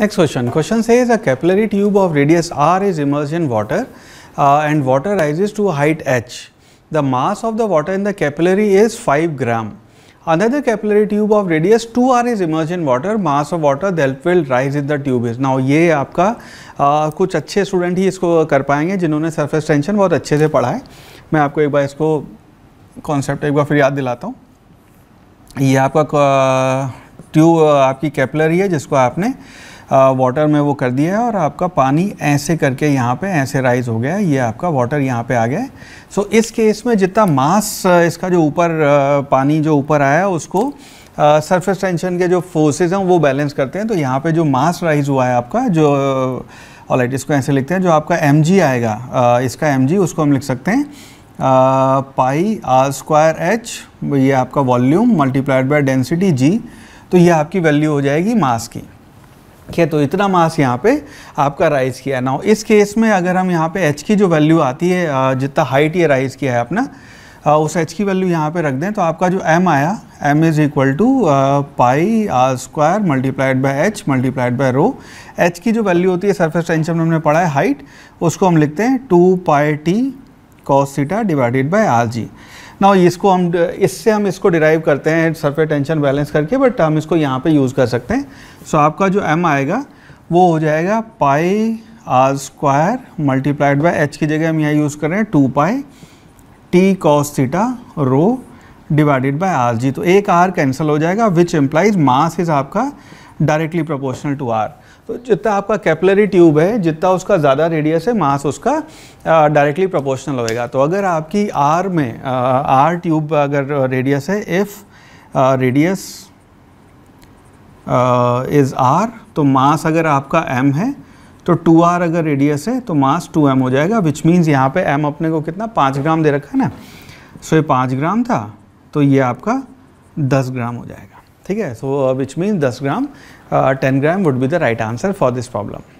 next question question से is a capillary tube of radius r is immerse in water and water rises to height h the mass of the water in the capillary is five gram अंदर the capillary tube of radius two r is immerse in water mass of water that will rise in the tube is now ये आपका uh, कुछ अच्छे student ही इसको कर पाएंगे जिन्होंने surface tension बहुत अच्छे से पढ़ा है मैं आपको एक बार इसको कॉन्सेप्ट एक बार फिर याद दिलाता हूँ ये आपका ट्यूब uh, uh, आपकी कैपलरी है जिसको आपने uh, वाटर में वो कर दिया है और आपका पानी ऐसे करके यहाँ पे ऐसे राइज हो गया है ये आपका वाटर यहाँ पे आ गया है सो so, इस केस में जितना मास इसका जो ऊपर पानी जो ऊपर आया है उसको सरफेस टेंशन के जो फोर्सेज हैं वो बैलेंस करते हैं तो यहाँ पे जो मास राइज हुआ है आपका जो ऑल राइट इसको ऐसे लिखते हैं जो आपका एम आएगा इसका एम उसको हम लिख सकते हैं पाई आर स्क्वायर एच ये आपका volume multiplied by density g तो ये आपकी वैल्यू हो जाएगी मास की ठीक है तो इतना मास यहाँ पे आपका राइज किया ना इस केस में अगर हम यहाँ पे एच की जो वैल्यू आती है जितना हाइट ये राइज किया है अपना उस एच की वैल्यू यहाँ पे रख दें तो आपका जो एम आया M is equal to pi R square multiplied by H multiplied by rho H की जो वैल्यू होती है सरफेस टेंशन में हमने पढ़ा है हाइट उसको हम लिखते हैं two pi T cos theta divided by R g ना इसको हम इससे हम इसको डिराइव करते हैं सरफेस टेंशन बैलेंस करके बट हम इसको यहाँ पे यूज़ कर सकते हैं सो so, आपका जो एम आएगा वो हो जाएगा pi R square multiplied by H की जगह हम यहाँ यूज़ कर रहे हैं two pi T cos theta rho divided by R g तो एक आर कैंसिल हो जाएगा विच एम्प्लाइज मास इज आपका डायरेक्टली प्रोपोर्शनल टू आर तो जितना आपका कैपलरी ट्यूब है जितना उसका ज़्यादा रेडियस है मास उसका डायरेक्टली प्रोपोर्शनल होएगा तो अगर आपकी आर में आर ट्यूब अगर रेडियस है इफ़ रेडियस इज़ आर तो मास अगर आपका एम है तो टू आर अगर रेडियस है तो मास टू एम हो जाएगा विच मीन्स यहाँ पे एम अपने को कितना पाँच ग्राम दे रखा है ना सो so, ये पाँच ग्राम था तो ये आपका दस ग्राम हो जाएगा ठीक है सो विच मीन्स दस gram ten uh, gram would be the right answer for this problem